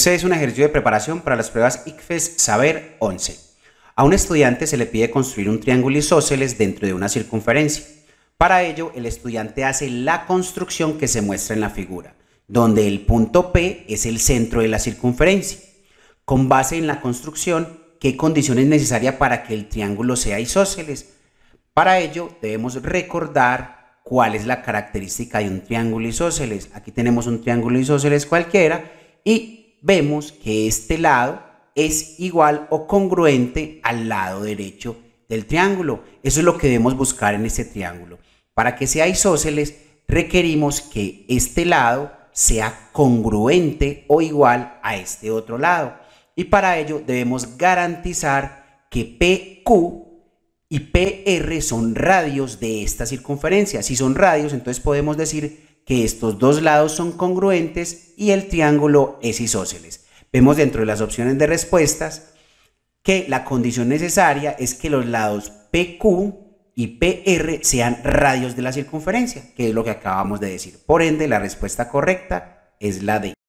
Este es un ejercicio de preparación para las pruebas ICFES Saber 11. A un estudiante se le pide construir un triángulo isósceles dentro de una circunferencia. Para ello, el estudiante hace la construcción que se muestra en la figura, donde el punto P es el centro de la circunferencia. Con base en la construcción, ¿qué condición es necesaria para que el triángulo sea isósceles? Para ello, debemos recordar cuál es la característica de un triángulo isósceles. Aquí tenemos un triángulo isósceles cualquiera y vemos que este lado es igual o congruente al lado derecho del triángulo. Eso es lo que debemos buscar en este triángulo. Para que sea isósceles requerimos que este lado sea congruente o igual a este otro lado. Y para ello debemos garantizar que PQ y PR son radios de esta circunferencia. Si son radios, entonces podemos decir que estos dos lados son congruentes y el triángulo es isósceles. Vemos dentro de las opciones de respuestas que la condición necesaria es que los lados PQ y PR sean radios de la circunferencia, que es lo que acabamos de decir. Por ende, la respuesta correcta es la D.